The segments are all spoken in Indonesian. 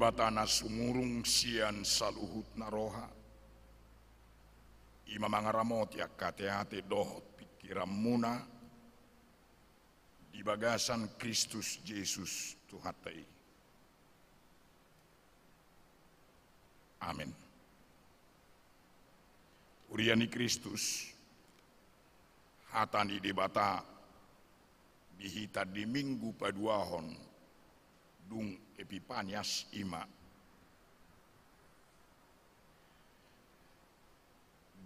batana sumurung sian saluhut naroha. Ima mangaramot ya kateate dohot pikiran muna di bagasan Kristus Yesus Tuhatai. Amin. Uriani Kristus, hatani di bata, dihita di minggu paduahon, dung Epipanias Ima.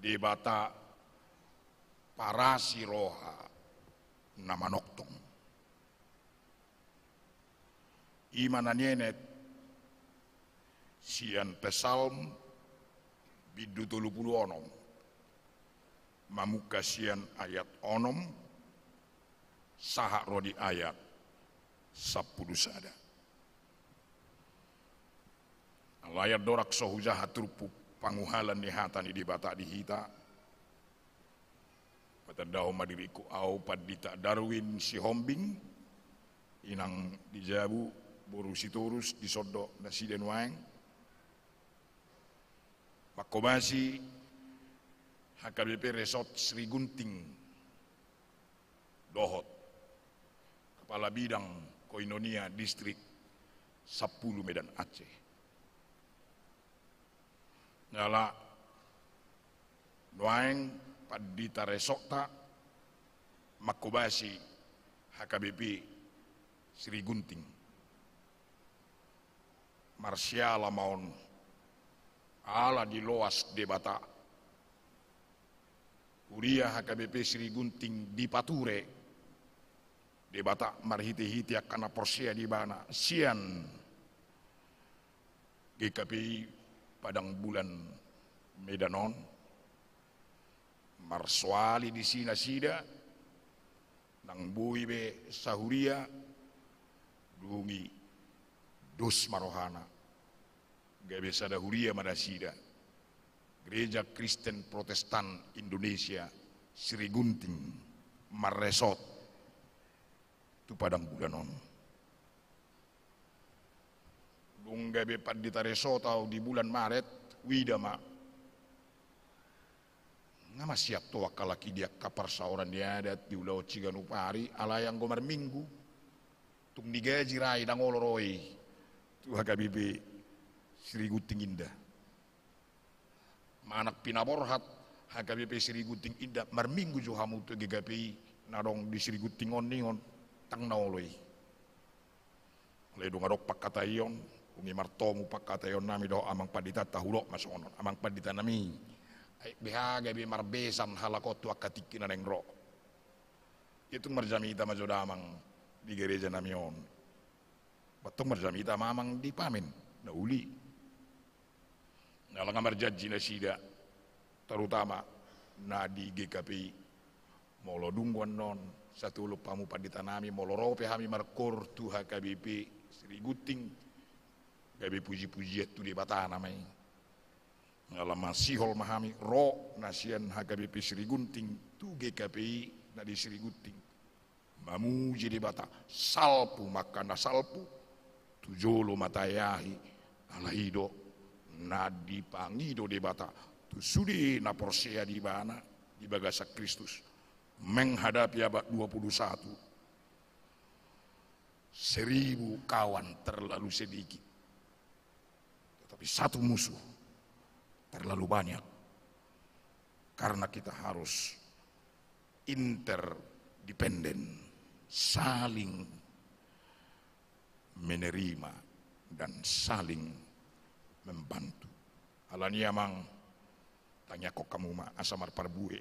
Debata siroha nama noktong. Imana nanyenet sian pesalm bidu tulu onom. Mamuka sian ayat onom sahak rodi ayat sapuluh sada. layar dorak sohujaha turpu panguhalan ni di batak di hita. Patadahu madiriku au padita darwin si hombing inang dijabu buru turus disodok nasi dan waeng. Pakobasi HKBP Resort Sri Gunting Dohot Kepala Bidang Koinonia Distrik 10 Medan Aceh ngala doaeng padita tak makubasi HKBP Sri Gunting Marsiala maun ala di loas debata Uriah HKBP Sri Gunting di Pature debata marhiti-hiti akan porsia di bana sian GKPI padang bulan Medanon, Marswali di Sinasida, nang buibe sahuria, dungi dus marohana, gabe sadahuria madasida, gereja Kristen Protestan Indonesia, Gunting, Maresot, tu padang bulanon. Dung gabe tareso tau di bulan Maret, wida widama. nama siap tua kalaki dia kapar sauran dia adat di ulau ciganupari ala yang gomar minggu. Tung digaji rai dan oloroi. Tuh gabe Sri Guting Indah. Manak pinaborhat HKBP Siri Guting Indah marminggu johamu tu GKPI narong di Siri Guting on ningon tang naoloi. Ledung adok pak kata ion umi martomu pakata yon nami do amang padita tahulo masonon amang padita nami bihaga bi marbesan halakotu akatikin neng ro itu majoda amang di gereja Nami namion batung ta mamang di pamin na uli nalang marjaji na sida terutama na di GKPI molo dungguan non satu lupa mu padita nami molo rope hami markor tuha KBP Sri Guting kami puji-puji itu ya, di bata namai masih sihol mahami ro nasian HKBP Sri Gunting tu GKPI di Sri Gunting mamu jadi bata salpu makana salpu tujolo matayahi alahido nadi pangido di bata tu sudi na porsia di bana di bagasa Kristus menghadapi abad 21 seribu kawan terlalu sedikit tapi satu musuh terlalu banyak. Karena kita harus interdependen, saling menerima dan saling membantu. Alani amang tanya kok kamu ma asamar parbue.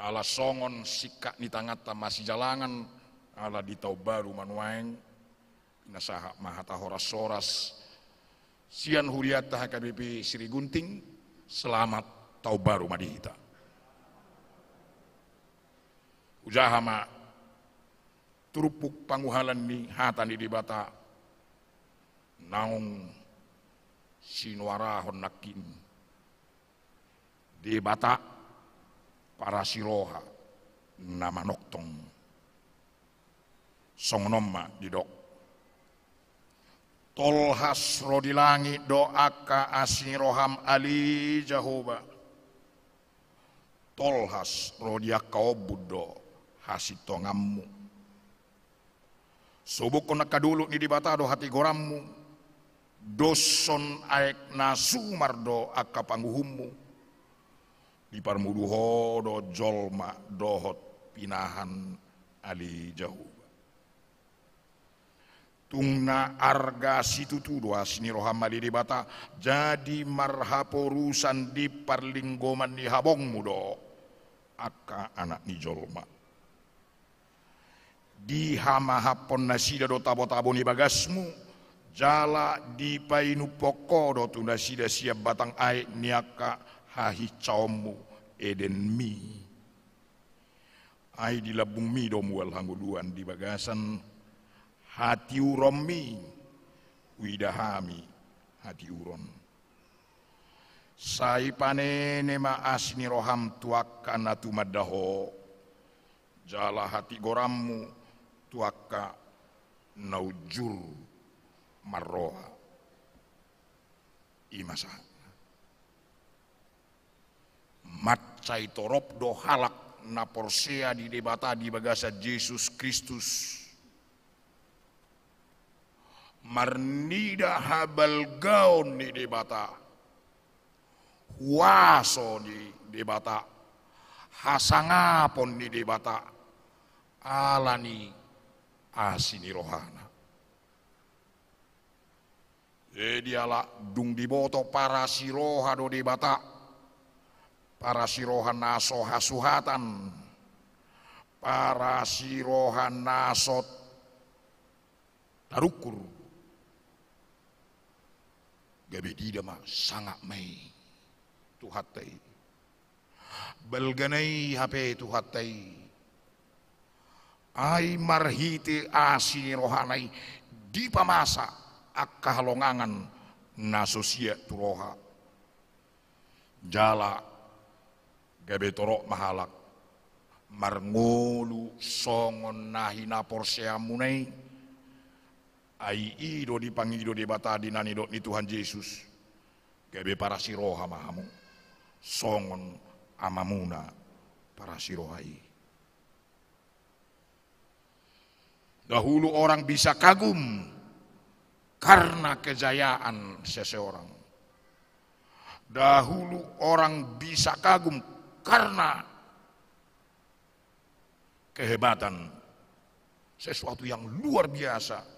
Nah, ala songon sikak ni tangata masih jalangan ala di baru manuaeng nasaha mahata horas soras Sian Huriata HKBP Sri Gunting, selamat tahun baru Madihita. Ujahama, terupuk turupuk panguhalan ni hatan di dibata naung sinuara honakin dibata para siroha nama noktong songnoma didok Tolhas rodi di langit doaka roham ali jahoba. Tolhas hasro dia kau budo hasito ngammu. Subuk konaka dulu ni dibata do hati gorammu. Doson aek nasu mardo aka pangguhummu. Di parmuduho do jolma dohot pinahan ali jahoba tungna arga situ tu dua sini rohama di bata jadi marhaporusan di parlinggoman di habong mudo aka anak ni jolma di hamahapon nasida do tabo tabo ni bagasmu jala di painu poko do tunda sida siap batang aik niaka hahi caomu eden mi ai di labung mi do mual hanguluan di bagasan hati uromi widahami hati uron saipane nema asni roham tuakka natu madaho. jala hati gorammu tuakka naujur marroha imasa cai torop do halak na porsia di debata di bagasa Yesus Kristus marnida habal ni di bata huaso di di bata hasangapon di di bata alani asini rohana E diala dung di boto para siroha do di bata para siroha naso hasuhatan para siroha nasot tarukur di ma sanga mai tu Bel ganai hape tu hatai ai marhiti asi rohanai di pamasa akah longangan nasusia turoha jala torok mahalak marngolu songon nahina porseamunai munai ai ido di pangido di di nani do ni Tuhan Yesus kebe para siroha mahamu songon amamuna para sirohai dahulu orang bisa kagum karena kejayaan seseorang dahulu orang bisa kagum karena kehebatan sesuatu yang luar biasa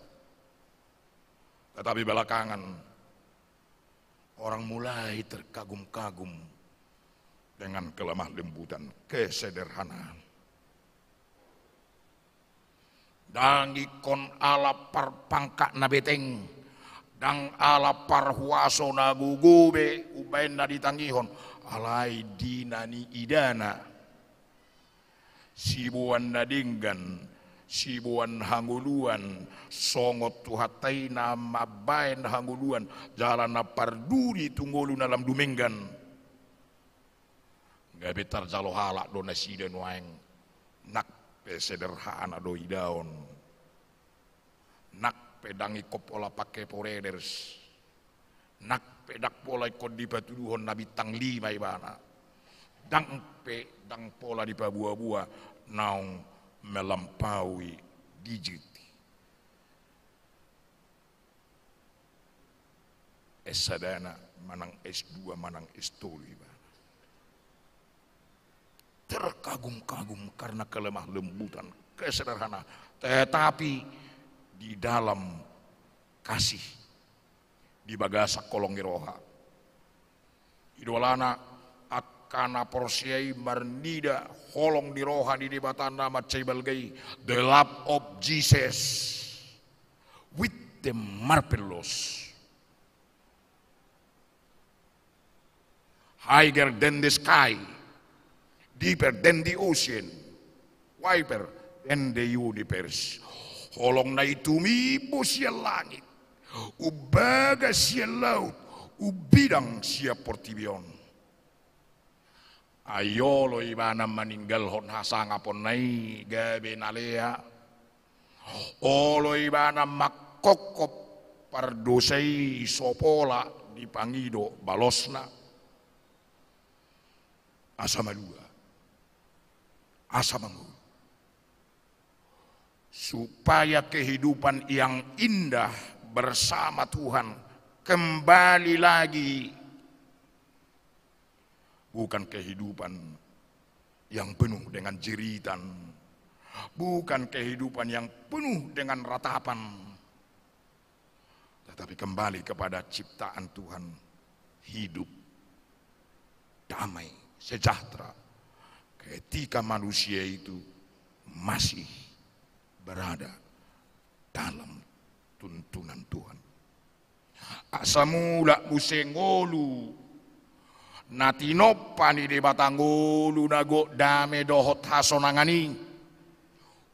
tetapi belakangan orang mulai terkagum-kagum dengan kelemah lembutan kesederhanaan. Dang ikon ala parpangka nabeteng, dang ala parhuaso nagugube na ditangihon alai dinani idana, sibuan nadinggan, sibuan hanguluan songot hataina mabain hanguluan jalana parduri tunggulu dalam dumenggan gabe tarjalo halak donasi dan waeng nak sederhana do idaon nak pedangi kopola pake poreders nak pedak pola ikon di batu duhon nabi tang lima ibana dang pe dang pola di pabua bua naung melampaui digit. Esadana manang S2 manang s 2 terkagum-kagum karena kelemah lembutan kesederhana tetapi di dalam kasih di bagasa kolong roha idolana karena Persiai marnida holong di rohan di debatan nama cebalgai the love of Jesus with the marvelous higher than the sky deeper than the ocean wider than the universe holong na itu mi siya langit ubaga siya laut ubidang siya portibion Ayo lo ibana meninggal hon hasa ngapon nai gabe nalea. O oh, lo ibana makokop pardosei sopola dipangido balosna. Asa malua. Asa mangu. Supaya kehidupan yang indah bersama Tuhan kembali lagi bukan kehidupan yang penuh dengan jeritan, bukan kehidupan yang penuh dengan ratapan, tetapi kembali kepada ciptaan Tuhan, hidup damai, sejahtera, ketika manusia itu masih berada dalam tuntunan Tuhan. Asamula musengolu Natino panide batanggulu nago dame dohot hasonangani.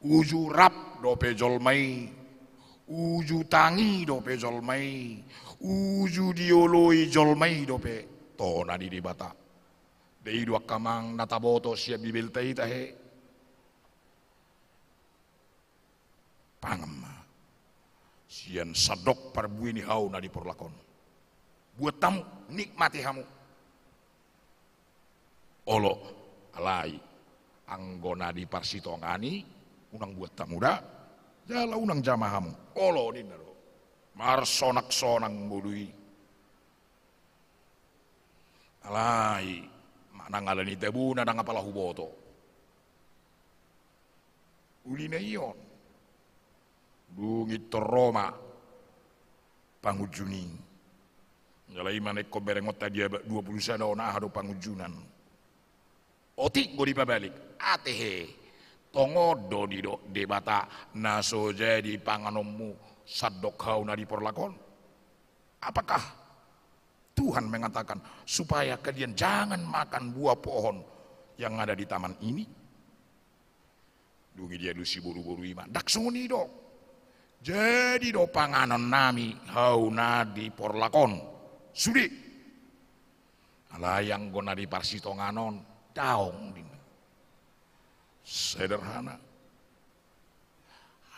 Uju rap dope jolmai. Uju tangi dope jolmai. Uju dioloi jolmai dope. to di debata. dua akamang nataboto siap bibeltai tahe. Pangem. Sian sadok parbuini hau nadi porlakon. Buat tamu nikmati hamu olo alai anggona di parsitongani unang buat tamuda jala unang jamahamu olo dinero marsonak sonang mului, alai mana ngalani tebu nada ngapalah huboto uline ion bungit roma pangujuni Jalai mana kau berengot tadi puluh sana ona hado pangujunan Oti gue pabalik. Atehe. Tongo doni do debata naso jadi panganommu sadok hau nadi porlakon. Apakah Tuhan mengatakan supaya kalian jangan makan buah pohon yang ada di taman ini? Dungi dia lusi buru-buru iman. Dak suni do. Jadi do panganon nami hau nadi porlakon. Sudi. yang gonadi parsi tonganon daong ini. Sederhana.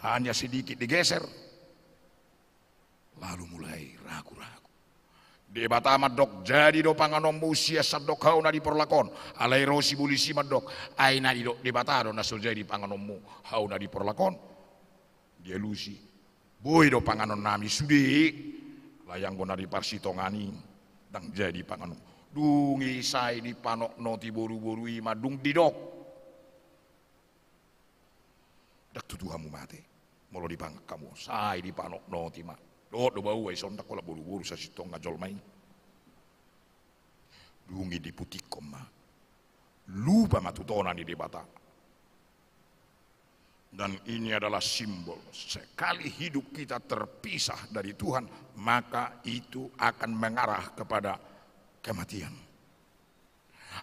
Hanya sedikit digeser. Lalu mulai ragu-ragu. Di batama dok jadi do panganom usia sadok kau na diperlakon. Alai rosi bulisi madok. Aina di dok di batado na jadi panganommu hau na diperlakon. Dia lusi. Boy do panganon nami sudi. Layang gona di parsi tongani. Dang jadi panganom dung isai di panok ti boru-boru ima dung didok dak tu tuhamu mate molo di pang kamu sai di panok ti ma do do bau ai sontak kola boru-boru sa sitong ngajol main dungi di putih koma lupa matu matutona di bata dan ini adalah simbol sekali hidup kita terpisah dari Tuhan maka itu akan mengarah kepada kematian.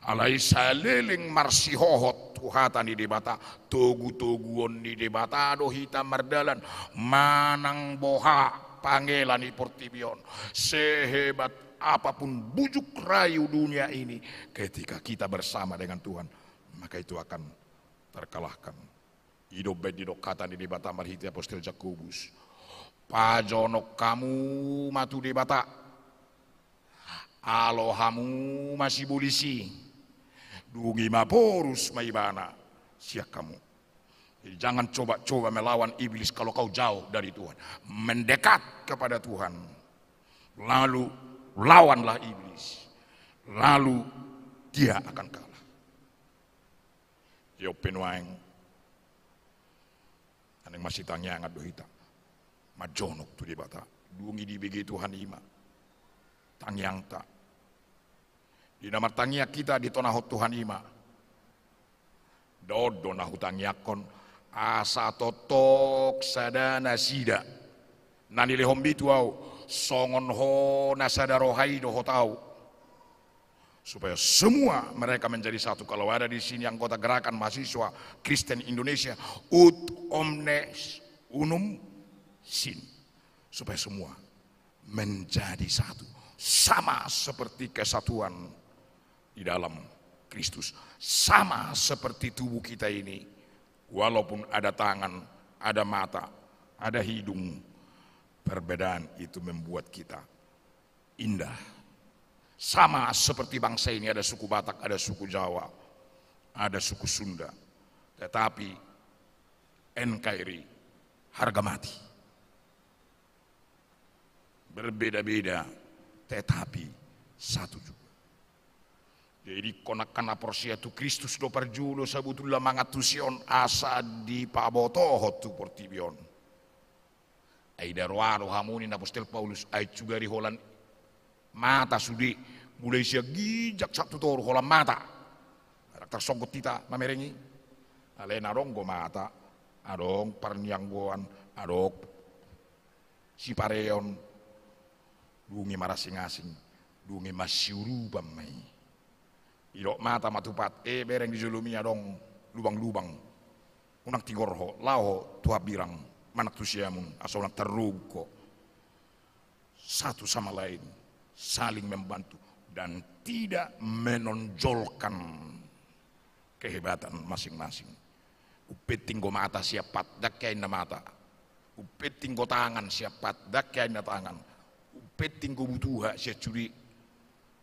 Alai leling marsihohot tuhatan di debata togu toguon di debata dohita hita mardalan manang boha pangelan di portibion sehebat apapun bujuk rayu dunia ini ketika kita bersama dengan Tuhan maka itu akan terkalahkan hidup bedidok kata di debata marhiti apostil Jakobus pajonok kamu matu debata alohamu polisi, dugi maporus maibana siak kamu Jadi jangan coba-coba melawan iblis kalau kau jauh dari Tuhan mendekat kepada Tuhan lalu lawanlah iblis lalu dia akan kalah yo penuang aneng masih tanya ngat dohita majonok tu di bata dungi di begitu Tuhan ima tangyang tak di nama tangia kita di tonah Tuhan ima. Dodo nah hutang yakon asa totok sadana sida. Nani lehombi tuau songon ho nasada rohai doho tau. Supaya semua mereka menjadi satu. Kalau ada di sini anggota gerakan mahasiswa Kristen Indonesia, ut omnes unum sin. Supaya semua menjadi satu. Sama seperti kesatuan di dalam Kristus. Sama seperti tubuh kita ini. Walaupun ada tangan, ada mata, ada hidung. Perbedaan itu membuat kita indah. Sama seperti bangsa ini ada suku Batak, ada suku Jawa, ada suku Sunda. Tetapi NKRI harga mati. Berbeda-beda tetapi satu juga. Jadi Eri porsia tu Kristus do pargiulo sabutulah mangatusion asa di paboto hotu portibion. Aida daruaro hamuni na postel Paulus juga di holan mata sudi mulai sia gijak satu toru holan mata. Raktar songkot kita mamerengi. Alena ronggo mata. Adong parnianggoan adok si pareon dungi marasing-asing dungi masiurubam mei. Idok mata matupat, eh bereng dijuluminya dong, lubang-lubang. Unak tigorho, laho tuha birang, manak tusiamun, asal unak terugko. Satu sama lain, saling membantu dan tidak menonjolkan kehebatan masing-masing. Upet go mata siapa dakain kain mata. Upet go tangan siapa dakain kain tangan. Upeting butuh butuha siap curi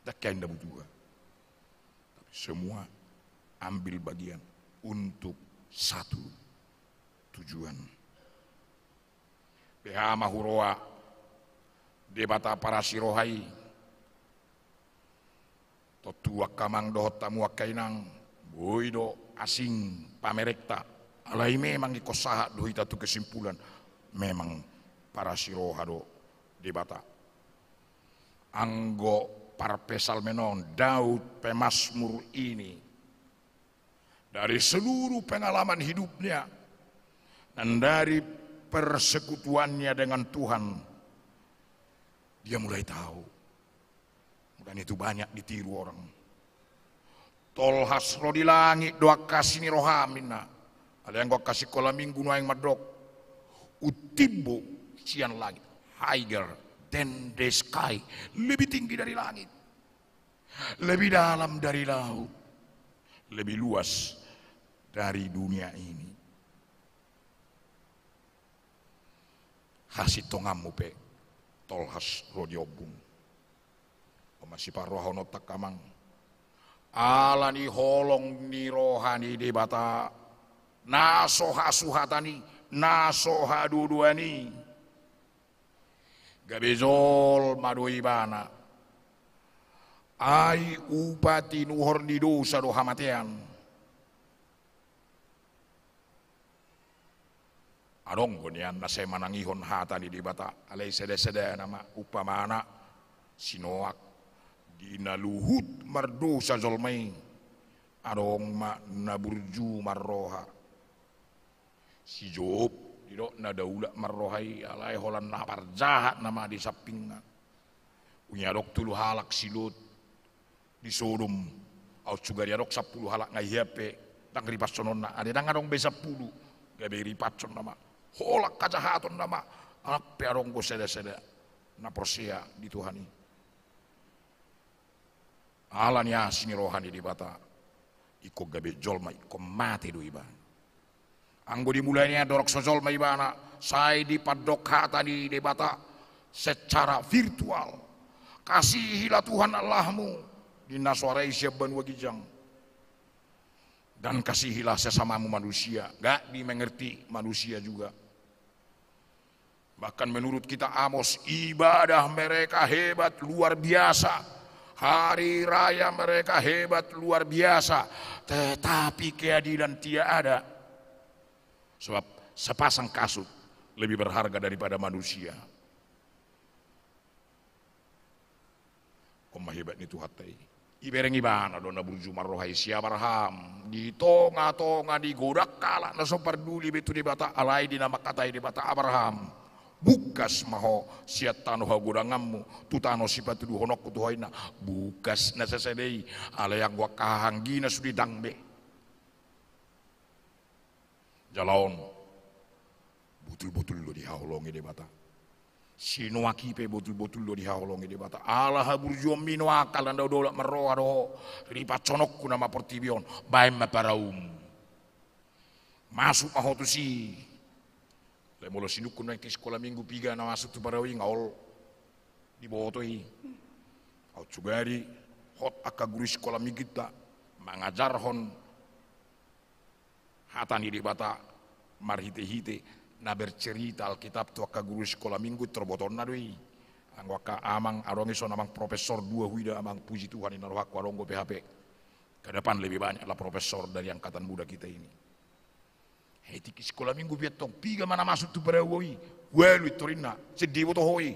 dak kain butuha. Semua ambil bagian untuk satu tujuan. Beha mahuroa debata para sirohai totua kamang dohot tamu akainang boido asing pamerekta alai memang ikosaha dohita tu kesimpulan memang para sirohado debata anggo para menon, Daud pemasmur ini dari seluruh pengalaman hidupnya dan dari persekutuannya dengan Tuhan dia mulai tahu dan itu banyak ditiru orang tol hasro di langit doa kasih ni rohamina ada yang kau kasih kolam minggu yang madok utibu sian langit haiger than the sky. Lebih tinggi dari langit. Lebih dalam dari laut. Lebih luas dari dunia ini. Hasi tongamu pe. Tolhas rodiobung. Masih parrohono takamang. Alani holong ni rohani debata. Nasoha suhatani. Nasoha duduani. Gabezol bana Ai upati nuhor di dosa do hamatean. Adong gonian na saya ihon hata di dibata Alai sede-sede nama upamana sinoak. Dina luhut mardosa zolmai. Adong ma naburju marroha. Si Job didokna daula marrohai alai holan napar jahat nama di sampingnya. Punya dok tulu halak silut di sodom au juga dia dok sepuluh halak ngai hiape tang ripas sonona ada dang adong besa puluh gabe ripat son nama holak kajahaton nama anak pearong go seda seda na prosia di Tuhani alanya sini rohani di bata iko gabe jolma iko mati do iba Anggo dimulainya dorok sozol maibana, saya di kata di debata secara virtual. Kasihilah Tuhan Allahmu di naswarai isyaban wagijang. Dan kasihilah sesamamu manusia. Gak dimengerti manusia juga. Bahkan menurut kita Amos, ibadah mereka hebat luar biasa. Hari raya mereka hebat luar biasa. Tetapi keadilan tidak ada Sebab sepasang kasut lebih berharga daripada manusia. Oma hebat itu hatai. Ibereng iban dona burju marrohai siabarham. Di tonga-tonga di godak kalak naso perduli betu di bata alai di nama katai di bata Abraham. Bukas maho siat tanu ha gudangammu tutano sipatu honok kutuhoina. Bukas nasasedei alai yang wakahang gina sudidang dangbe jalaon butul-butul lo dihaolongi de bata sino akipe butul-butul lo dihaolongi de bata ala haburjom mino akal anda dola mero ado ripa conok kuna ma portibion baim ma paraum masuk mahotu si le molo sinuk kuna sekolah minggu piga na masuk tu parawi ngaol di botoi au cugari hot akaguris sekolah migita mengajar mangajar hon hatan di bata marhite hite na bercerita Alkitab tua ka guru sekolah minggu terboton doi angwaka amang arongi son amang profesor dua huida amang puji Tuhan inaruh aku arongo PHP ke depan lebih banyak lah profesor dari angkatan muda kita ini hei tiki sekolah minggu biar tong piga mana masuk tu berewoi welu torina sedih botohoi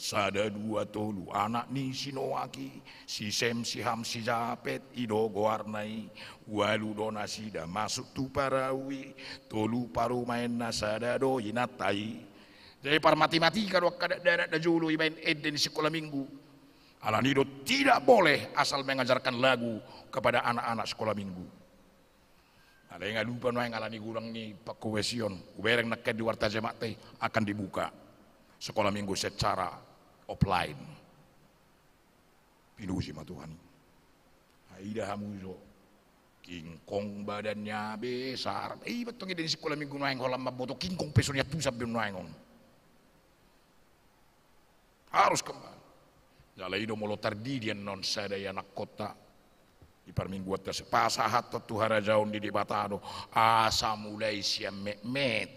sada dua tolu anak ni si Noaki, si Sem, si Ham, si Japet, ido goarnai, walu donasida masuk tu parawi, tolu paru main nasada do inatai. Jadi par matematika mati kalau kada da julu main eden di sekolah minggu. Alanido tidak boleh asal mengajarkan lagu kepada anak-anak sekolah minggu. Ada yang lupa no yang alani gulang ni pak kuesion, ubereng nak di warta jemaat akan dibuka sekolah minggu secara offline. si matuhan. Aida King Kong badannya besar. Eh betul dari sekolah minggu naeng holam King Kong pesonya tuh sabun naengon. Harus kembali. do molo tardi dia non sadaya nak kota di buat tas pasahat tuhara jauh di debatado asa mulai siam met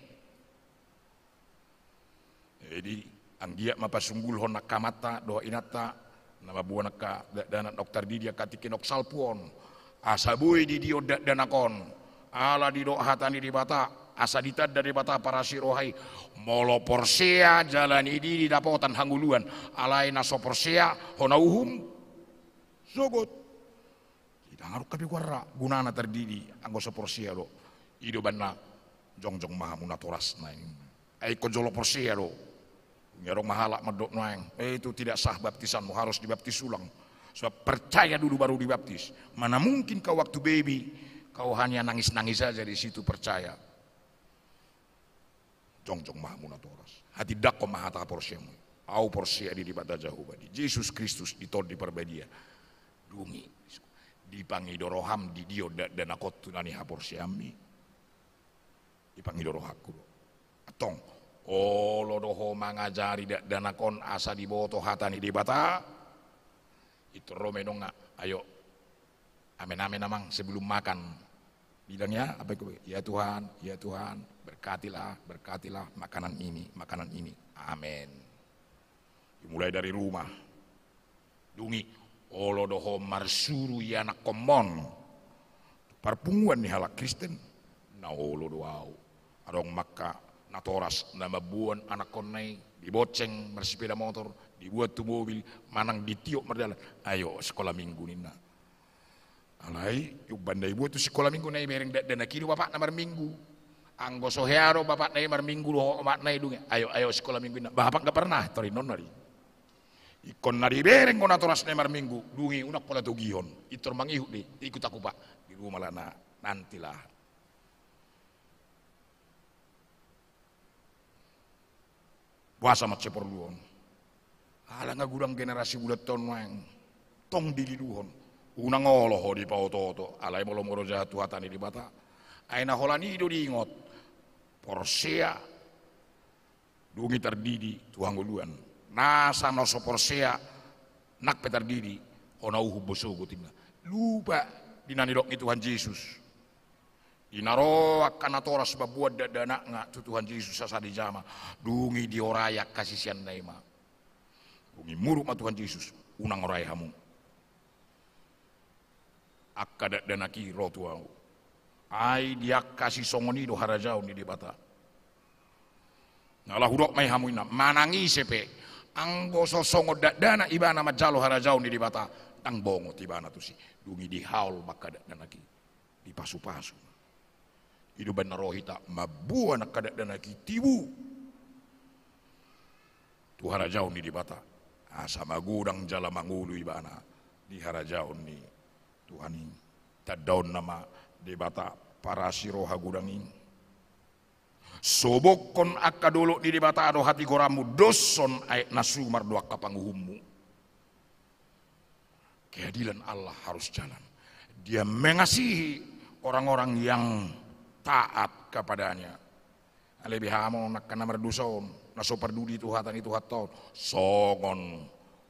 jadi angia mapasunggul hona kamata doa inata nama buana ka dana dokter di dia katikinok salpuon asabui di dio danakon ala di doa hatani di bata asadita dari bata para sirohai molo porsia jalan ini di dapotan hanguluan alai naso porsia hona uhum sogot tidak ngaruh kapi kuara gunana terdiri anggoso porsia lo ido banna jongjong maha munatorasna ini ai konjolo porsia lo Nyerong mahalak medok noeng. Eh, itu tidak sah baptisanmu, harus dibaptis ulang. Sebab percaya dulu baru dibaptis. Mana mungkin kau waktu baby, kau hanya nangis-nangis saja di situ percaya. Jongjong mahamuna toras. Hati dakko mahata porsiamu. Au porsia di dibata jauh badi. Yesus Kristus di tor di perbedia. Dungi. Dipangi doroham di dio dan aku tunani haporsiami. Dipangi dorohaku. Atong. Olodoho oh, mangajari danakon asa diboto hatani bata. Itu romenonga. Ayo. Amin amin namang sebelum makan. Bilangnya apa itu? Ya Tuhan, ya Tuhan, berkatilah, berkatilah makanan ini, makanan ini. Amin. Dimulai dari rumah. Dungi, olodoho oh, marsuru yana komon. Parpunguan nih halak Kristen. Na olodoau. Oh, Arong maka natoras nama buan anak konai diboceng bersepeda motor dibuat tuh mobil manang ditiok merdalan ayo sekolah minggu nina alai yuk bandai buat tuh sekolah minggu nai bereng dan kiri bapak nama minggu anggo sohearo bapak nai nomor minggu loh mak nai dunge ayo ayo sekolah minggu nina bapak nggak pernah tori non nari ikon nari bereng kona toras nai minggu dungi unak pola tugion itu mangihuk deh ikut aku pak di rumah lana nantilah Puasa mat seperluon. alangkah gudang generasi budak ton wang. Tong diri duhon. Una olo di pautoto. Alai molo moro jahat tuhatani di bata. Aina holani ido diingot. Porsia. Dungi terdidi tuang guluan. Nasa noso porsia. Nak petar didi. Ona uhu bosogo timna. Lupa dinanidok Tuhan Yesus. Inaroak kanatora sebab buat dana nga tu Tuhan Yesus di jama. Dungi diorayak sian naima. Dungi muruk ma Tuhan Yesus unang oraya hamu. Akka dana ki roh tuau. Ai dia kasih songoni do harajau ni di bata. Ngalah hurok mai hamu ina manangi sepe. Anggo songo dana ibana majalo harajau ni di bata. Tang bongo tibana tu si. Dungi dihaul maka dana ki. Dipasu-pasu idu bannarohita mabuana kada dana kitibu tu harajau ni dibata asama gudang jala mangulu ibana di harajau ni Tuhan ini tadaun nama dibata para siroha gudang ini sobokon akadolo ni dibata ado hati koramu doson aik nasu dua kapanguhumu keadilan Allah harus jalan dia mengasihi orang-orang yang taat kepadanya. Lebih hamon nak kana merduson, naso perduli Tuhan itu hatau, songon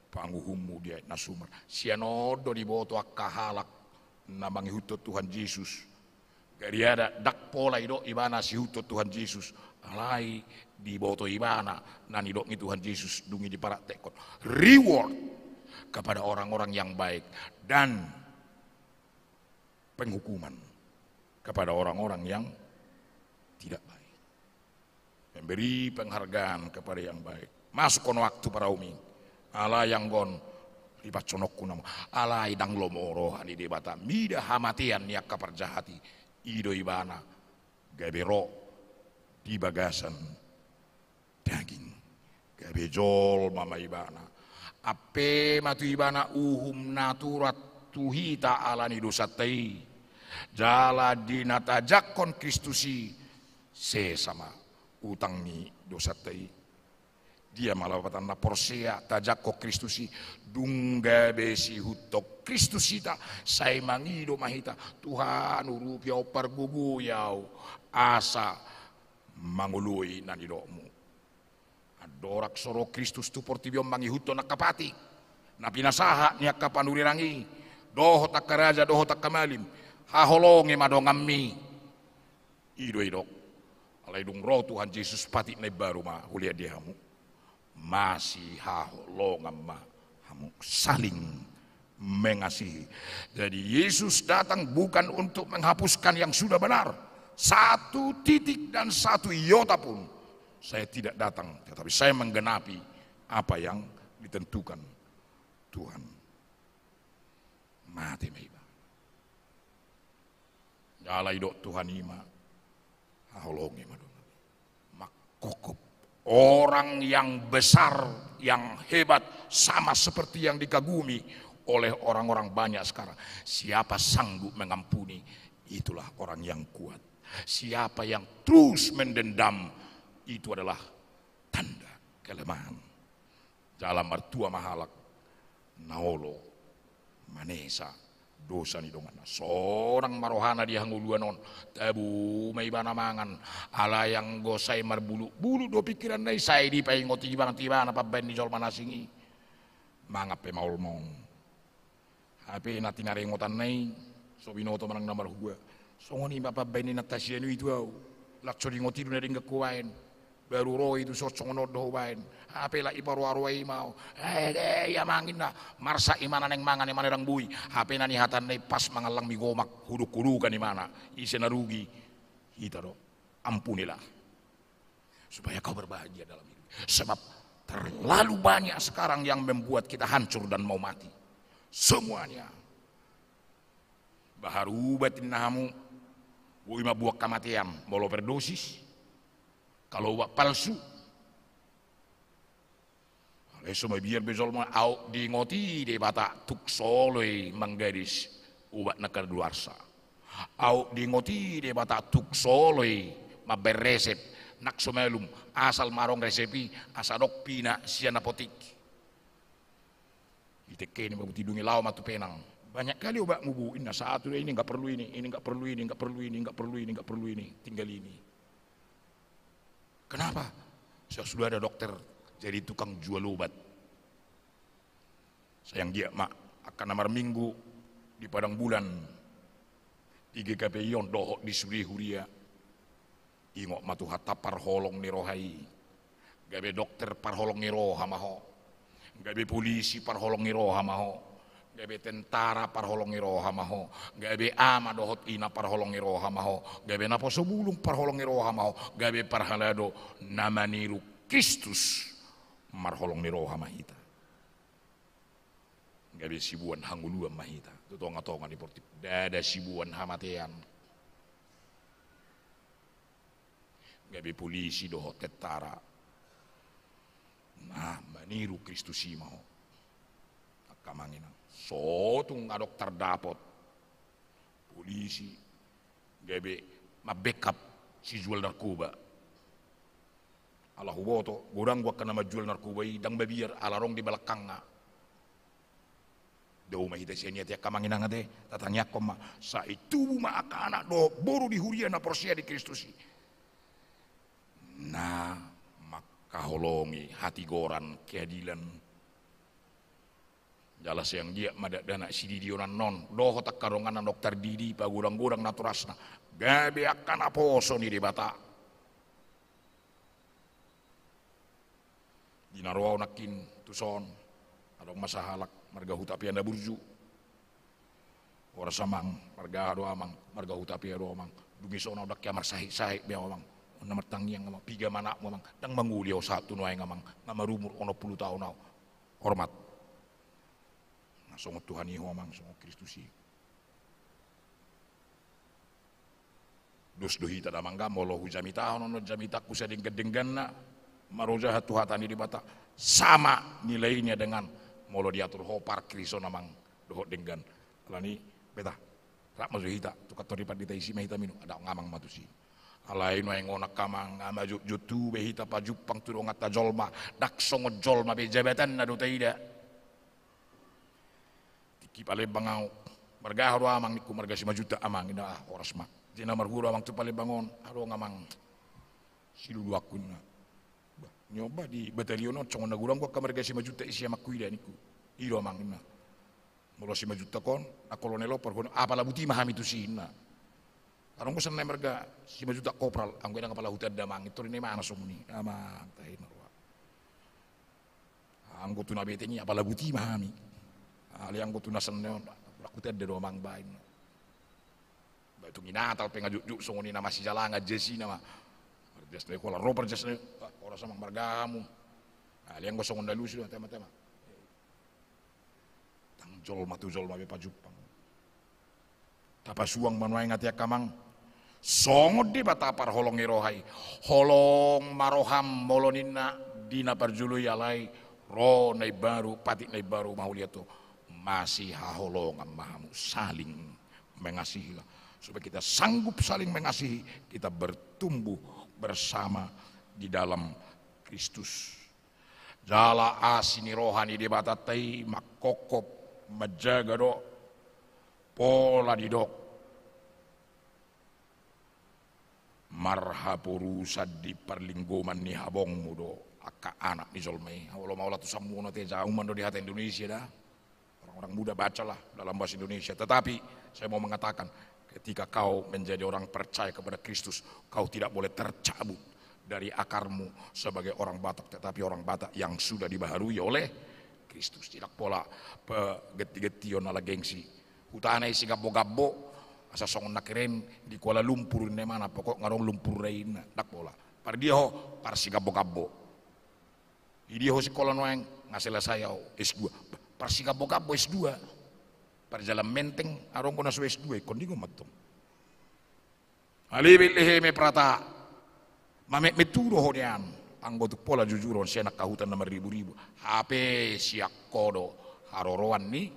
panguhumu dia nasumer. Sianodo di boto kahalak nabangi hutut Tuhan Yesus. ada dak pola ido ibana si hutut Tuhan Yesus. Alai di boto ibana nani dok Tuhan Yesus dungi di parak tekot. Reward kepada orang-orang yang baik dan penghukuman kepada orang-orang yang tidak baik. Memberi penghargaan kepada yang baik. Masukkan waktu para umi. Ala yang gon ribat sonok kunam. Ala idang lomoro hani debata. Mida hamatian niak jahati. Ido ibana. Gabero di bagasan daging. Gabejol mama ibana. Ape matu ibana uhum naturat tuhita alani dosatai Jala dinata jakon Kristusi se sama utang ni dosa tei. Dia malah na porsea kon Kristusi dungga besi hutok Kristusita mangi do mahita Tuhan urup yau pergugu yau asa mangului do mu Adorak soro Kristus tu mangi hutonak kapati napi nasaha niak rangi Doho tak keraja, doho tak kamalim madong madongami ido ido alai dung roh Tuhan Yesus patik ne baru ma hulia dia hamu masih haholong ma hamu saling mengasihi. Jadi Yesus datang bukan untuk menghapuskan yang sudah benar. Satu titik dan satu iota pun saya tidak datang. Tetapi saya menggenapi apa yang ditentukan Tuhan. Mati, mati. Jalai dok Tuhan ima. Aholong ima mak Makukup. Orang yang besar, yang hebat, sama seperti yang dikagumi oleh orang-orang banyak sekarang. Siapa sanggup mengampuni, itulah orang yang kuat. Siapa yang terus mendendam, itu adalah tanda kelemahan. Dalam mertua mahalak, naolo, manesa, dosa dong dongan seorang marohana di hanguluan non tabu mai bana mangan ala yang gosai marbulu bulu do pikiran nai sai di pai ngoti bang tiba apa ben di jol manasingi mangap pe maul mong ape nati nare ngotan nai binoto to menang nomor So songoni bapak ben ni natasienu itu au lakso di ngoti dunering kekuain baru roh itu doh bain HP lah ipar warwai mau eh ya mangin lah marsa imana neng mangan imana orang bui HP nani hatan nai pas mangalang mi gomak huduk kan imana isena rugi kita gitu do ampunilah supaya kau berbahagia dalam hidup sebab terlalu banyak sekarang yang membuat kita hancur dan mau mati semuanya baharubatin nahamu namu buima buak kamatiam, bolo perdosis, kalau wak palsu. Besok mai biar bezol mau au di ngoti di bata tuk soloi manggaris ubat nakar luarsa. Au di ngoti di bata tuk soloi ma beresep nak sumelum asal marong resepi dok pina siana potik. Itekeni mau tidungi lau matu penang banyak kali obat mubu ini satu ini nggak perlu ini ini nggak perlu ini nggak perlu ini nggak perlu ini nggak perlu ini tinggal ini Kenapa? Saya sudah ada dokter jadi tukang jual obat. Sayang dia mak akan amar minggu di padang bulan di GKP yon dohok di suri huria ingok matu hatta parholong nirohai gabe dokter parholong niro hamaho gabe polisi parholong niro hamaho Gabe tentara parholongiroha maho. Gabe ama dohot ina parholongiroha maho. Gabe napo sebulung parholongiroha maho. Gabe parhalado namaniru Kristus marholongiroha mahita. Gabe sibuan hanguluan mahita. Itu tonga-tonga portip. Dada sibuan hamatean. Gabe polisi dohot tentara. Nah, maniru Kristus maho. Kamangina sotung dokter dapet polisi gebe ma backup si jual narkoba ala huboto gorang gua kena narkoba narkoba dang babiar ala rong di belakang nga do ma hita seniate ya, kamanginanga de tatang ma sa itu ma ma akana do boru di huria na porsia di kristusi na makaholongi hati goran keadilan Jalas yang dia mada dana sidi dionan non doh tak karongan dokter didi pagurang-gurang naturasna gabe akan aposo ni debata dinarwau nakin tuson adong masahalak marga hutapi anda burju ora samang marga adu amang marga hutapi ado amang dumi sono dak mar sahi sahi biar amang ona mertang yang ngamang piga mana amang dang mangulio satu nuai amang nama rumur ono puluh tahun hormat Songo Tuhan iho songo Kristus Kristusi. Dus duhi tada mangga molo hujami hono jamita kusading gedengganna maroja hatuhatani di bata sama nilainya dengan molo diatur hopar kriso namang dohok denggan alani beta rak hita tukat toripat isi taisi mehita minu ada ngamang matusi alain yang ngona kamang amaju jutu behita pajupang turong atta jolma dak songo jolma be jabatan nadu taida ki pale bangau marga haro amang niku marga sima juta amang ina ah oras ma dina marguru amang tu pale bangon haro ngamang silu akun nyoba di batalion, chongon na gurang gua kamarga sima juta isi amak kuida niku iro amang ina mulo sima juta kon a kolonelo pergon apala buti mahami tu si ina Arung kusen merga sima juta kopral anggo ina kepala hutan damang itu ini mana sumuni amang tahin anggo tuna apa apala buti mahami Aliangku tunasannya, senyon lakutet de romang bain Baik itu ginata penga juk songoni nama si jalanga jesi nama des de kola roper des orang sama margamu Aliangku nah, yang songon dalu sudah tema-tema tang jol matu jol mabe suang manua ingat ya kamang songod di batapar holong irohai holong maroham moloninna dina parjulu yalai ro nai baru patik nai baru masih haholongan mahamu saling mengasihi supaya kita sanggup saling mengasihi kita bertumbuh bersama di dalam Kristus jala asini rohani di batatai makokop menjaga dok pola didok marhapuru di perlinggoman nih habong mudo aka anak nih solmei Allah maulah tuh sambuno nanti jauh mando di hati Indonesia dah Orang muda bacalah dalam bahasa Indonesia. Tetapi saya mau mengatakan, ketika kau menjadi orang percaya kepada Kristus, kau tidak boleh tercabut dari akarmu sebagai orang Batak, tetapi orang Batak yang sudah dibaharui oleh Kristus. Tidak pola geti-geti onala gengsi. Hutana isi gabbo-gabbo, asa song nakiren di Kuala Lumpur ini mana pokok ngarong lumpur reina tidak pola. Par dia ho par si gabbo-gabbo. Idi ho sekolah ngasih ngasela saya es gua. Persika Persikabokap Boys dua. jalan menteng Arung kono wis dua kon niku metu. Ali billahi me prata. Mame meturo hodian. Anggota pola jujuron senak kahutan nama ribu-ribu. HP siak kodo haroroan ni.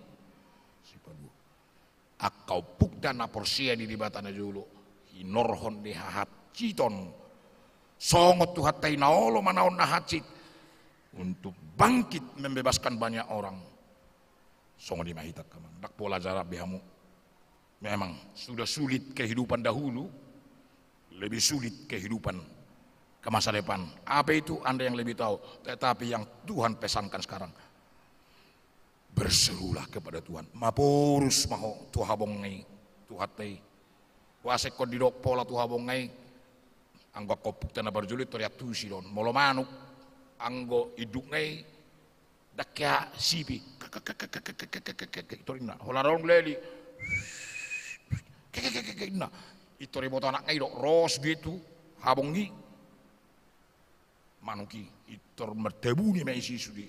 Akau puk dan aporsia di dibatana julu. inorhon di hahat citon. Songot tuhat tainaolo manaon na hacit. Untuk bangkit membebaskan banyak orang. Songo di mahita kamang. Dak pola jarak bihamu. Memang sudah sulit kehidupan dahulu, lebih sulit kehidupan ke masa depan. Apa itu Anda yang lebih tahu, tetapi yang Tuhan pesankan sekarang. Berserulah kepada Tuhan. Mapurus maho tuhabongai tuhatei. di kodidok pola tuhabongai. Anggo kopuk tanah berjulit teriak tusi don. Molo manuk. Anggo hidungai دكاء سيبي يتورينا هلا رون manuki itor sudi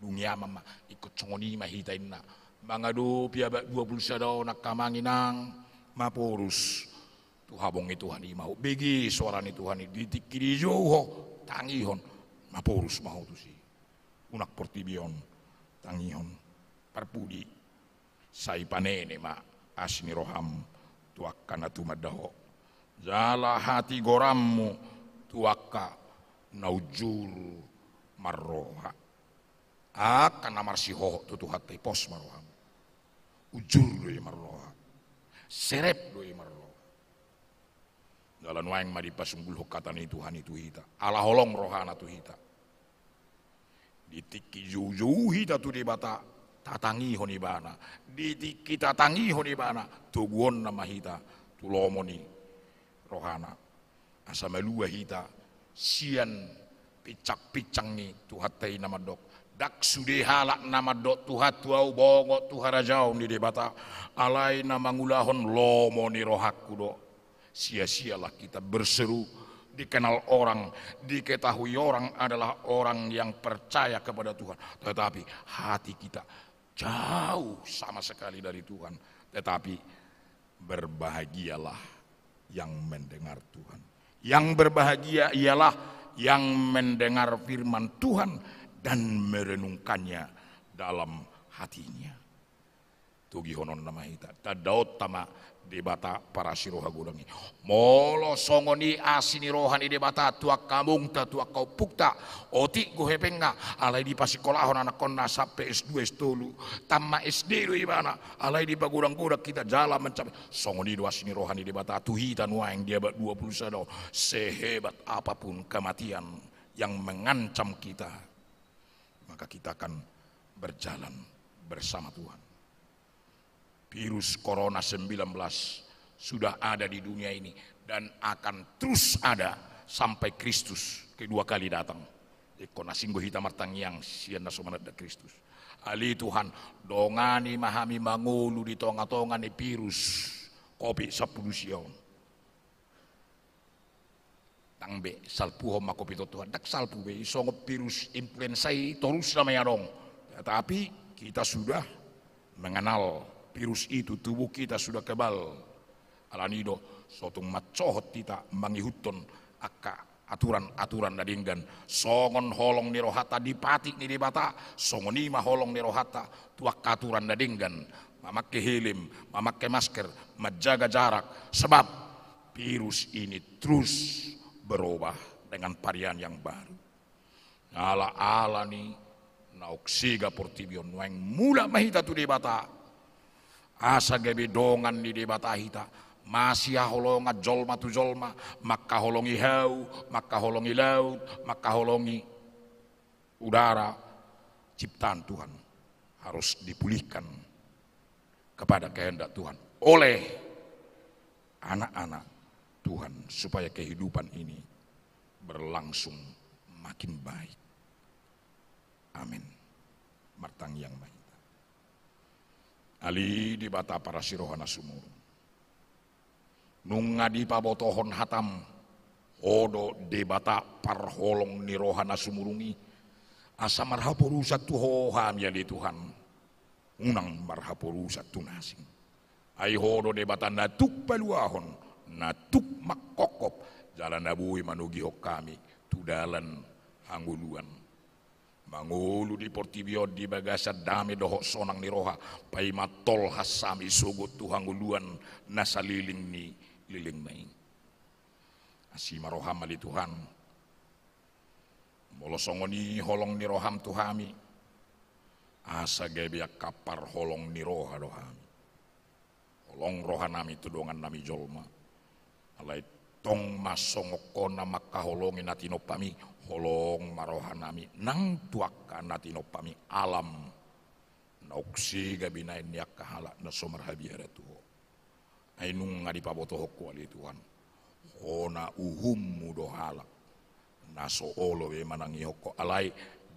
dunia mama ikut congoni nak kamanginang tu habongi Tuhan begi Tuhan tangihon mau tu unak portibion tangion parpudi sai panene ma asni roham tuakkana tumadaho jala hati gorammu tuakka naujul marroha akan amar siho tutu hati pos marroha ujur doi ya marroha serep doi ya marroha dalam wayang madipasunggul hukatan hokatan itu hani tuhita ala holong rohana tuhita ditiki jujuhi tatu di bata tatangi honi bana ditiki tatangi honi bana tuguon nama hita tulomoni rohana asamelua hita sian picak-picang ni tuhatai nama dok dak sude halak nama dok tuhat tuau bongo tuhara jauh ni debata alai nama ngulahon Lomoni Rohaku dok sia-sialah kita berseru dikenal orang, diketahui orang adalah orang yang percaya kepada Tuhan. Tetapi hati kita jauh sama sekali dari Tuhan. Tetapi berbahagialah yang mendengar Tuhan. Yang berbahagia ialah yang mendengar firman Tuhan dan merenungkannya dalam hatinya tugi honon nama hita ta tamak tama di bata para siroha gulangi molo songoni asini rohani di bata tuak kamung ta tua kau pukta oti go hepenga alai di pasikolahon anak konna sampai S2 S3 tama SD lu ibana alai di bagurang gurak kita jalan mencapai songoni dua asini rohani di bata tuhita yang dia bat 20 sadau sehebat apapun kematian yang mengancam kita maka kita akan berjalan bersama Tuhan Virus Corona 19 sudah ada di dunia ini dan akan terus ada sampai Kristus kedua kali datang. Ikona singgo hitam martang yang siang somanat da Kristus. Ali Tuhan, dongani mahami mangulu di tonga-tonga ni virus kopi sepuluh siong. Tangbe salpuho makopi Tuhan, dak salpu be isongo virus influenza itu namanya dong. Ya, tapi kita sudah mengenal virus itu tubuh kita sudah kebal. Alanido suatu macohot kita mangihuton akka aturan-aturan nadinggan songon holong nirohata dipatik ni dibata songon ima holong nirohata tuak aturan nadinggan memakai helm memakai masker menjaga jarak sebab virus ini terus berubah dengan varian yang baru ala ala ni nauksiga portibion nueng mula mahita tu dibata Asa gebi dongan di ahita Masih holonga jolma tu jolma. Maka holongi hau, maka holongi laut, maka holongi udara. Ciptaan Tuhan harus dipulihkan kepada kehendak Tuhan. Oleh anak-anak Tuhan supaya kehidupan ini berlangsung makin baik. Amin. Martang yang baik. Ali di bata para sirohana sumur. Nungadi pabotohon hatam. Odo de bata parholong nirohana sumurungi. Asa marhapuru satu hoham ya di Tuhan. Unang marhapuru satu nasing. Ai hodo de bata natuk paluahon. Natuk makkokop. Jalan abuhi manugi hok kami. Tudalan hangguluan Mangulu di portibio di bagasa dame dohok sonang niroha. Pai matol hasami sogo tuhang uluan nasa liling ni liling mai Asima roham ali Tuhan. Molosongoni holong niroham tuhami. Asa gebiak kapar holong niroha dohami. Holong rohanami tudongan nami jolma. alai tong masongokona makaholongin atinopami holong marohanami nang tuak kanatino pami alam noksi gabinay niak kahala na somar habiara tuho ay nung nga di pabotohok ko alituan hona uhum mudohala naso olo e manangihok ko alay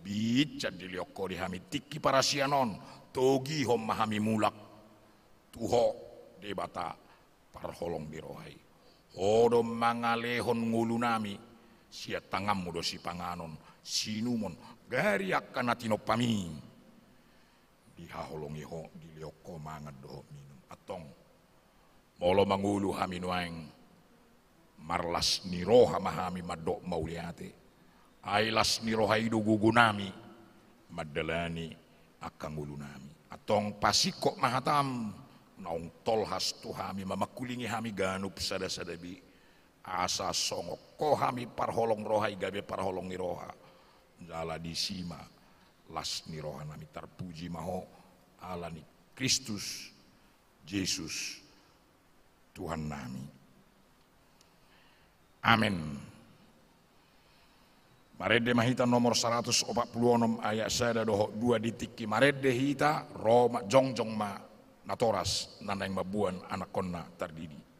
di dihami tiki sianon togi hom mahami mulak tuho debata parholong birohai Odo mangalehon ngulunami sia tangan mudo si panganon, sinumon, gariak kanatino pami. Dihaholongi ho, dilioko mangan do minum atong. Molo mangulu haminuang, marlas niroha mahami madok mauliate. Ailas niroha idu gugunami, madalani akang ulunami. Atong pasiko mahatam, naung tolhas tuhami mamakulingi hami ganup sada-sadabi asa songo kohami parholong rohai gabe parholong niroha jala disima las niroha nami tarpuji maho alani Kristus Yesus Tuhan nami amin Marede mahita nomor 146 ayat saya doho dua ditiki marede hita Roma jongjong ma natoras nanang mabuan anak konna terdiri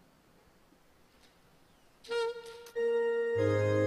Bye.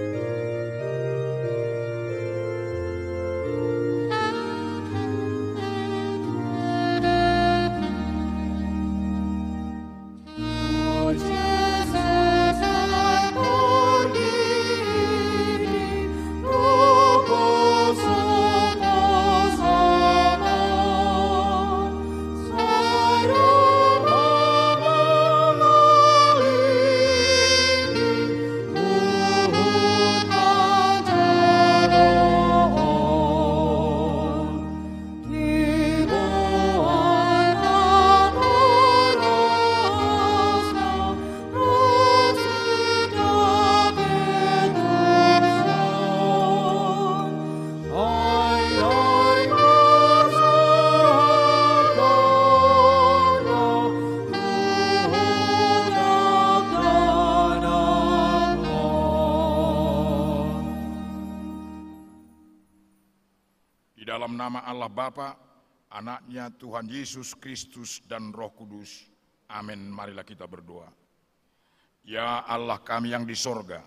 Allah Bapa, anaknya Tuhan Yesus Kristus dan Roh Kudus. Amin. Marilah kita berdoa. Ya Allah kami yang di sorga,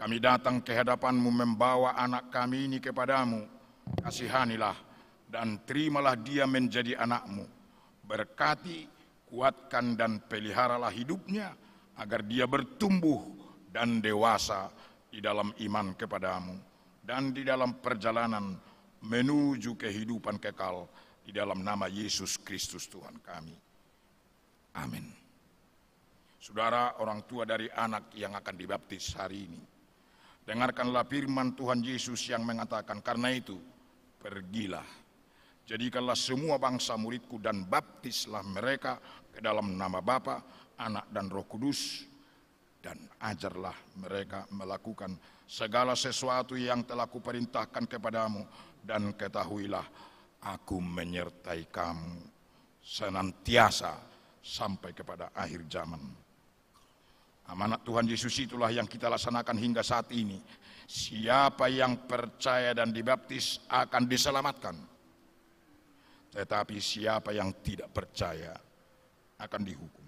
kami datang ke hadapanmu membawa anak kami ini kepadamu. Kasihanilah dan terimalah dia menjadi anakmu. Berkati, kuatkan dan peliharalah hidupnya agar dia bertumbuh dan dewasa di dalam iman kepadamu dan di dalam perjalanan menuju kehidupan kekal di dalam nama Yesus Kristus Tuhan kami. Amin. Saudara orang tua dari anak yang akan dibaptis hari ini. Dengarkanlah firman Tuhan Yesus yang mengatakan, karena itu pergilah. Jadikanlah semua bangsa muridku dan baptislah mereka ke dalam nama Bapa, Anak dan Roh Kudus dan ajarlah mereka melakukan segala sesuatu yang telah kuperintahkan kepadamu dan ketahuilah aku menyertai kamu senantiasa sampai kepada akhir zaman. Amanat Tuhan Yesus itulah yang kita laksanakan hingga saat ini. Siapa yang percaya dan dibaptis akan diselamatkan. Tetapi siapa yang tidak percaya akan dihukum.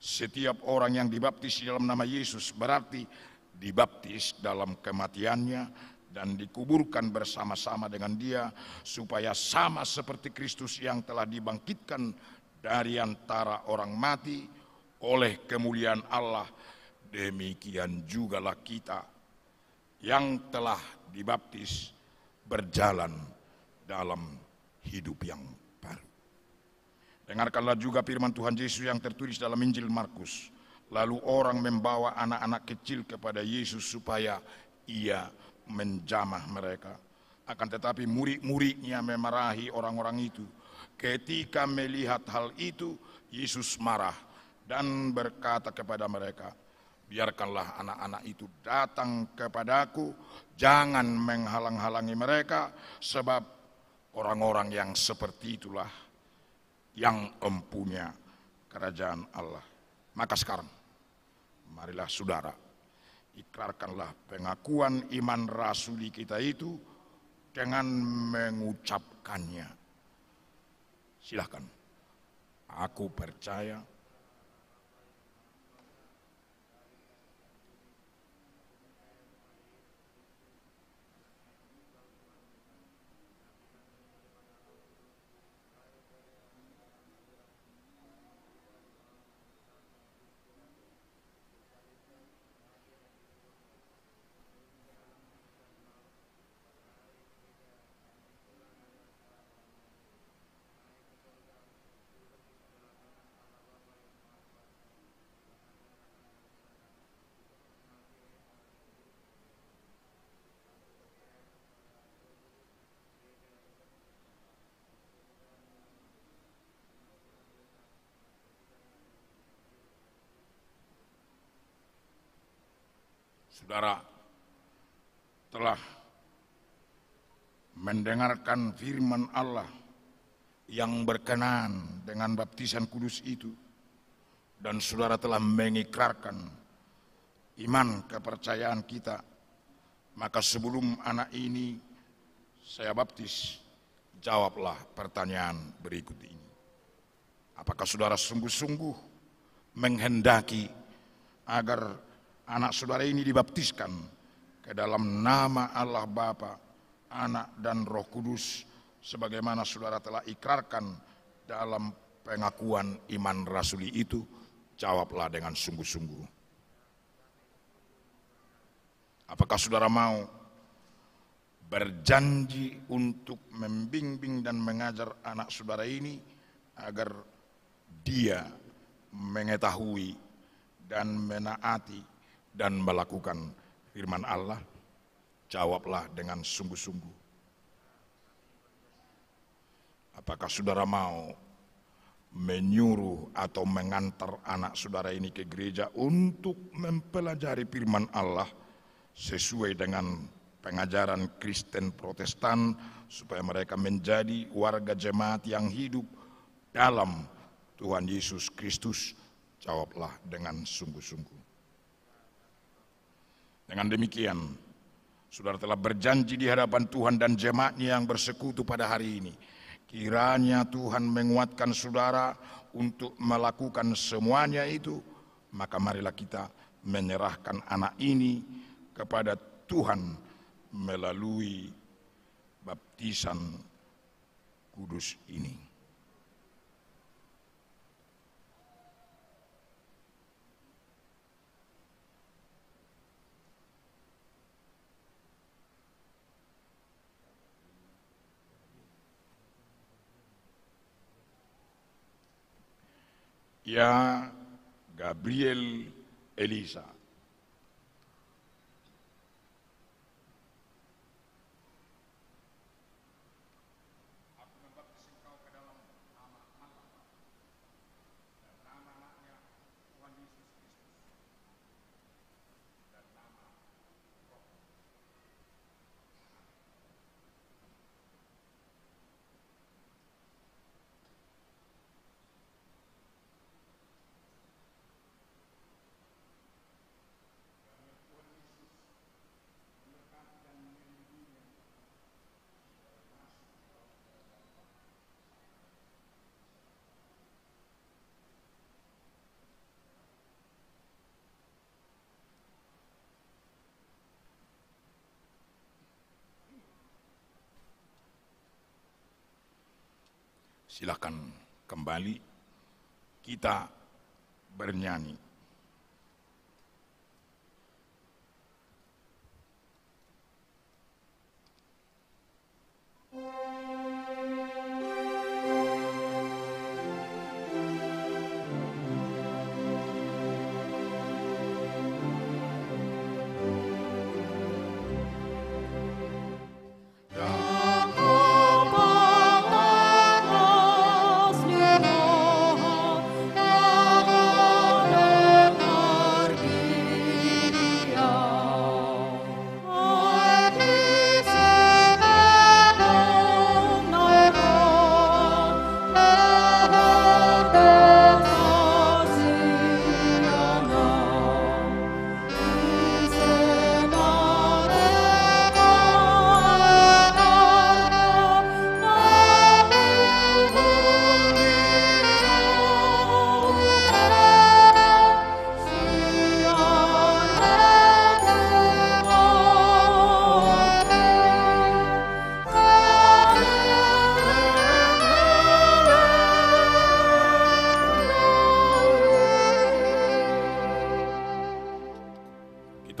Setiap orang yang dibaptis dalam nama Yesus berarti dibaptis dalam kematiannya, dan dikuburkan bersama-sama dengan dia supaya sama seperti Kristus yang telah dibangkitkan dari antara orang mati oleh kemuliaan Allah demikian jugalah kita yang telah dibaptis berjalan dalam hidup yang baru. Dengarkanlah juga firman Tuhan Yesus yang tertulis dalam Injil Markus. Lalu orang membawa anak-anak kecil kepada Yesus supaya ia menjamah mereka. Akan tetapi murid-muridnya memarahi orang-orang itu. Ketika melihat hal itu, Yesus marah dan berkata kepada mereka, biarkanlah anak-anak itu datang kepadaku, jangan menghalang-halangi mereka, sebab orang-orang yang seperti itulah yang empunya kerajaan Allah. Maka sekarang, marilah saudara Ikrarkanlah pengakuan iman rasuli kita itu dengan mengucapkannya. Silahkan. Aku percaya saudara telah mendengarkan firman Allah yang berkenan dengan baptisan kudus itu dan saudara telah mengikrarkan iman kepercayaan kita maka sebelum anak ini saya baptis jawablah pertanyaan berikut ini apakah saudara sungguh-sungguh menghendaki agar anak saudara ini dibaptiskan ke dalam nama Allah Bapa, Anak dan Roh Kudus sebagaimana saudara telah ikrarkan dalam pengakuan iman rasuli itu, jawablah dengan sungguh-sungguh. Apakah saudara mau berjanji untuk membimbing dan mengajar anak saudara ini agar dia mengetahui dan menaati dan melakukan firman Allah? Jawablah dengan sungguh-sungguh. Apakah saudara mau menyuruh atau mengantar anak saudara ini ke gereja untuk mempelajari firman Allah sesuai dengan pengajaran Kristen Protestan supaya mereka menjadi warga jemaat yang hidup dalam Tuhan Yesus Kristus jawablah dengan sungguh-sungguh dengan demikian, saudara telah berjanji di hadapan Tuhan dan jemaatnya yang bersekutu pada hari ini. Kiranya Tuhan menguatkan saudara untuk melakukan semuanya itu, maka marilah kita menyerahkan anak ini kepada Tuhan melalui baptisan kudus ini. e Gabriel Elisa. silahkan kembali kita bernyanyi.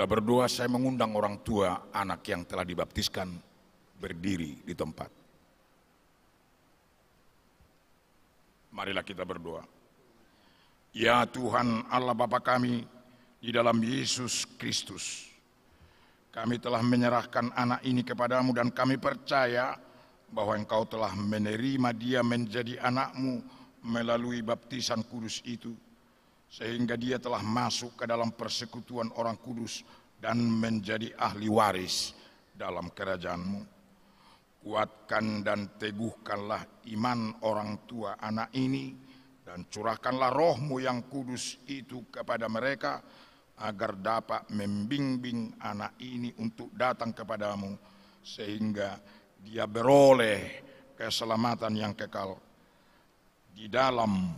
kita berdoa saya mengundang orang tua anak yang telah dibaptiskan berdiri di tempat. Marilah kita berdoa. Ya Tuhan Allah Bapa kami, di dalam Yesus Kristus, kami telah menyerahkan anak ini kepadamu dan kami percaya bahwa engkau telah menerima dia menjadi anakmu melalui baptisan kudus itu sehingga dia telah masuk ke dalam persekutuan orang kudus dan menjadi ahli waris dalam kerajaanmu. Kuatkan dan teguhkanlah iman orang tua anak ini dan curahkanlah rohmu yang kudus itu kepada mereka agar dapat membimbing anak ini untuk datang kepadamu sehingga dia beroleh keselamatan yang kekal di dalam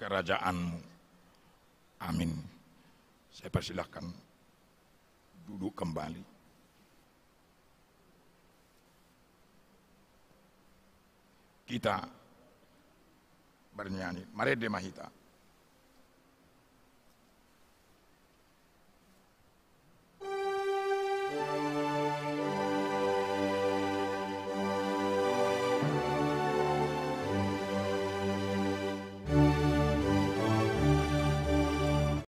kerajaanmu. Amin. Saya persilahkan duduk kembali. Kita bernyanyi. Mari demahita. Mahita.